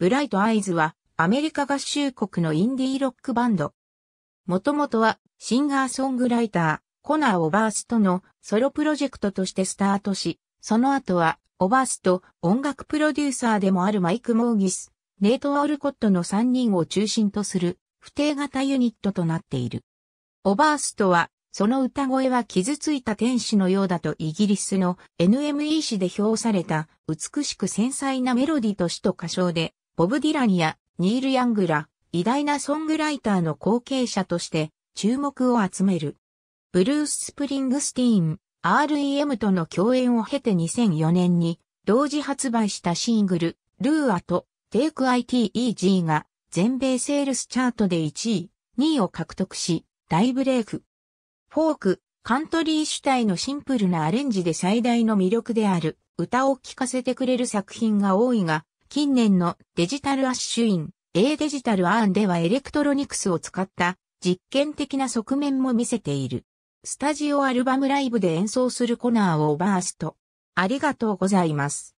ブライトアイズはアメリカ合衆国のインディーロックバンド。もともとはシンガーソングライター、コナー・オバースとのソロプロジェクトとしてスタートし、その後はオバースと音楽プロデューサーでもあるマイク・モーギス、ネイト・オルコットの3人を中心とする不定型ユニットとなっている。オバースとは、その歌声は傷ついた天使のようだとイギリスの NME 誌で評された美しく繊細なメロディと詩と歌唱でボブ・ディランやニール・ヤングら偉大なソングライターの後継者として注目を集める。ブルース・スプリングスティーン、REM との共演を経て2004年に同時発売したシングル、ルーアと Take It e a が全米セールスチャートで1位、2位を獲得し、大ブレイク。フォーク、カントリー主体のシンプルなアレンジで最大の魅力である歌を聴かせてくれる作品が多いが、近年のデジタルアッシュイン、A デジタルアーンではエレクトロニクスを使った実験的な側面も見せている。スタジオアルバムライブで演奏するコナーをバースト。ありがとうございます。